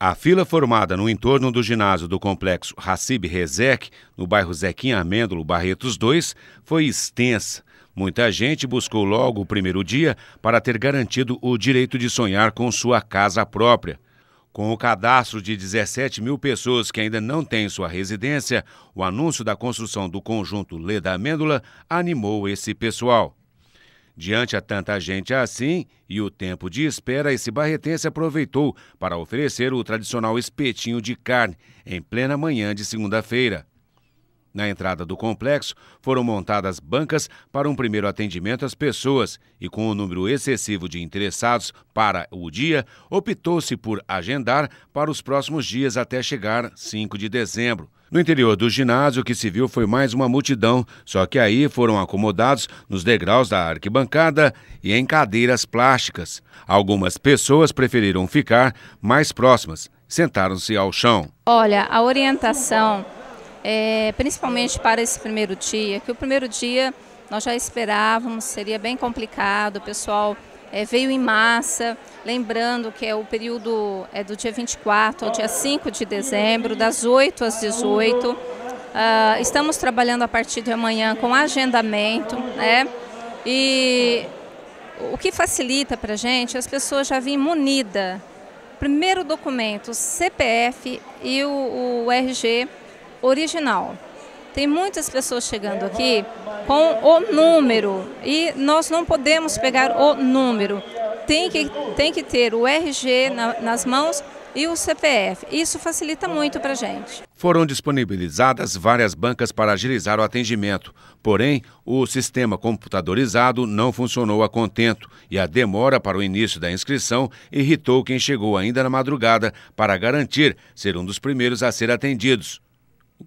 A fila formada no entorno do ginásio do complexo Racib Rezec, no bairro Zequim Amêndolo Barretos 2, foi extensa. Muita gente buscou logo o primeiro dia para ter garantido o direito de sonhar com sua casa própria. Com o cadastro de 17 mil pessoas que ainda não têm sua residência, o anúncio da construção do conjunto Leda Amêndola animou esse pessoal. Diante a tanta gente assim e o tempo de espera, esse barretense aproveitou para oferecer o tradicional espetinho de carne em plena manhã de segunda-feira. Na entrada do complexo, foram montadas bancas para um primeiro atendimento às pessoas e, com o um número excessivo de interessados para o dia, optou-se por agendar para os próximos dias até chegar 5 de dezembro. No interior do ginásio, o que se viu foi mais uma multidão, só que aí foram acomodados nos degraus da arquibancada e em cadeiras plásticas. Algumas pessoas preferiram ficar mais próximas, sentaram-se ao chão. Olha, a orientação, é, principalmente para esse primeiro dia, que o primeiro dia nós já esperávamos, seria bem complicado, o pessoal é, veio em massa, lembrando que é o período é do dia 24 ao dia 5 de dezembro, das 8 às 18. Uh, ah, estamos trabalhando a partir de amanhã com agendamento, né? E o que facilita para a gente, é as pessoas já vêm munida. Primeiro documento, CPF e o, o RG original. Tem muitas pessoas chegando aqui com o número. E nós não podemos pegar o número. Tem que, tem que ter o RG na, nas mãos e o CPF. Isso facilita muito para a gente. Foram disponibilizadas várias bancas para agilizar o atendimento, porém, o sistema computadorizado não funcionou a contento e a demora para o início da inscrição irritou quem chegou ainda na madrugada para garantir ser um dos primeiros a ser atendidos,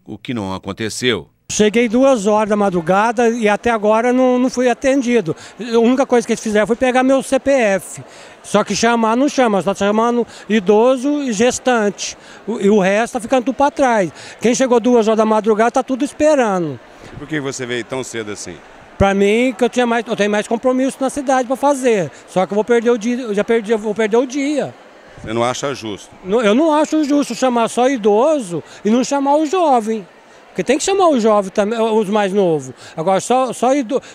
o que não aconteceu. Cheguei duas horas da madrugada e até agora não, não fui atendido. A única coisa que eles fizeram foi pegar meu CPF. Só que chamar não chama, só tá chamando idoso e gestante. E o resto tá ficando tudo para trás. Quem chegou duas horas da madrugada tá tudo esperando. Por que você veio tão cedo assim? Para mim, que eu, tinha mais, eu tenho mais compromisso na cidade para fazer. Só que eu vou perder o dia, eu já perdi, eu vou perder o dia. Você não acha justo? Eu não acho justo chamar só idoso e não chamar o jovem. Porque tem que chamar os jovens também, os mais novos. Agora, só, só,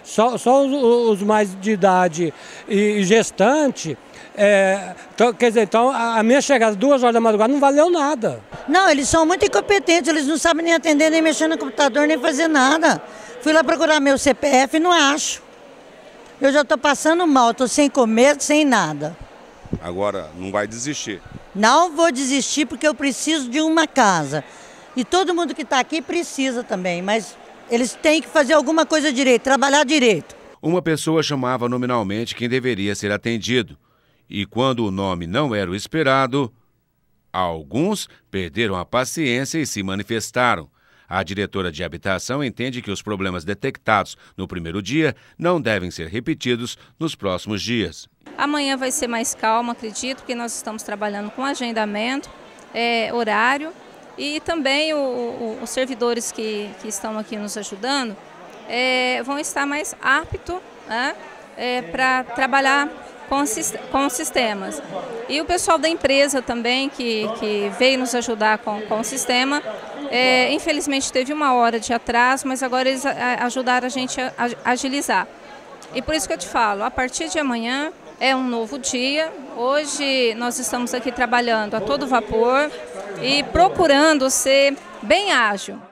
só, só os, os, mais de idade e, gestante. É, então, quer dizer, então a minha chegada duas horas da madrugada não valeu nada. Não, eles são muito incompetentes, eles não sabem nem atender, nem mexer no computador, nem fazer nada. Fui lá procurar meu CPF e não acho. Eu já estou passando mal, estou sem comer, sem nada. Agora, não vai desistir? Não vou desistir porque eu preciso de uma casa. E todo mundo que está aqui precisa também, mas eles têm que fazer alguma coisa direito, trabalhar direito. Uma pessoa chamava nominalmente quem deveria ser atendido. E quando o nome não era o esperado, alguns perderam a paciência e se manifestaram. A diretora de habitação entende que os problemas detectados no primeiro dia não devem ser repetidos nos próximos dias. Amanhã vai ser mais calma, acredito, porque nós estamos trabalhando com agendamento, é, horário e também o, o, os servidores que, que estão aqui nos ajudando é, vão estar mais aptos né, é, para trabalhar com, com sistemas. E o pessoal da empresa também, que, que veio nos ajudar com, com o sistema, é, infelizmente teve uma hora de atraso, mas agora eles ajudaram a gente a agilizar. E por isso que eu te falo, a partir de amanhã é um novo dia. Hoje nós estamos aqui trabalhando a todo vapor e procurando ser bem ágil.